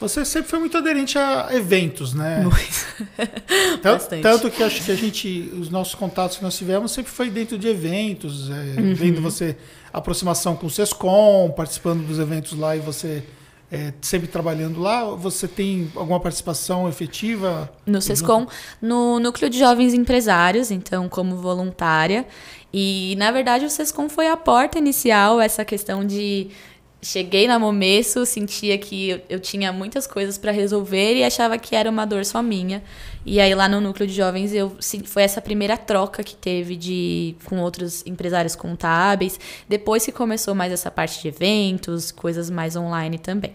Você sempre foi muito aderente a eventos, né? Muito. Tanto, tanto que acho que a gente, os nossos contatos que nós tivemos sempre foi dentro de eventos, é, uhum. vendo você aproximação com o Sescom, participando dos eventos lá e você é, sempre trabalhando lá? Você tem alguma participação efetiva? No SESCOM, no Núcleo de Jovens Empresários, então, como voluntária. E, na verdade, o SESCOM foi a porta inicial, essa questão de, cheguei na Momesso, sentia que eu, eu tinha muitas coisas para resolver e achava que era uma dor só minha. E aí lá no núcleo de jovens eu foi essa primeira troca que teve de com outros empresários contábeis, depois que começou mais essa parte de eventos, coisas mais online também.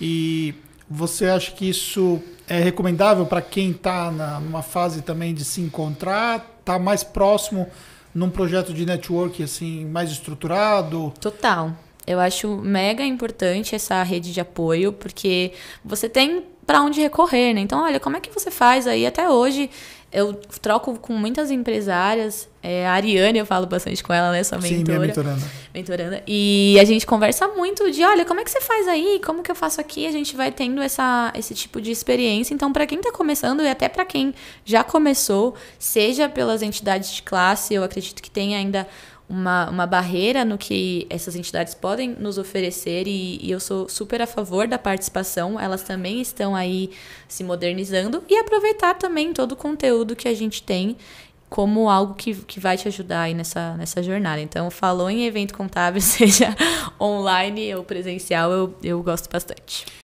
E você acha que isso é recomendável para quem está numa fase também de se encontrar, tá mais próximo num projeto de network assim mais estruturado? Total. Eu acho mega importante essa rede de apoio, porque você tem para onde recorrer, né? Então, olha, como é que você faz aí até hoje? Eu troco com muitas empresárias, é, a Ariane, eu falo bastante com ela, né? Sua mentora. Sim, minha mentoranda. Mentoranda. E a gente conversa muito de, olha, como é que você faz aí? Como que eu faço aqui? A gente vai tendo essa, esse tipo de experiência. Então, para quem está começando e até para quem já começou, seja pelas entidades de classe, eu acredito que tem ainda uma, uma barreira no que essas entidades podem nos oferecer e, e, eu sou super a favor da participação. Elas também estão aí se modernizando e aproveitar também todo o conteúdo que a gente tem como algo que, que vai te ajudar aí nessa, nessa jornada. Então, falou em evento contábil, seja online ou presencial, eu, eu gosto bastante.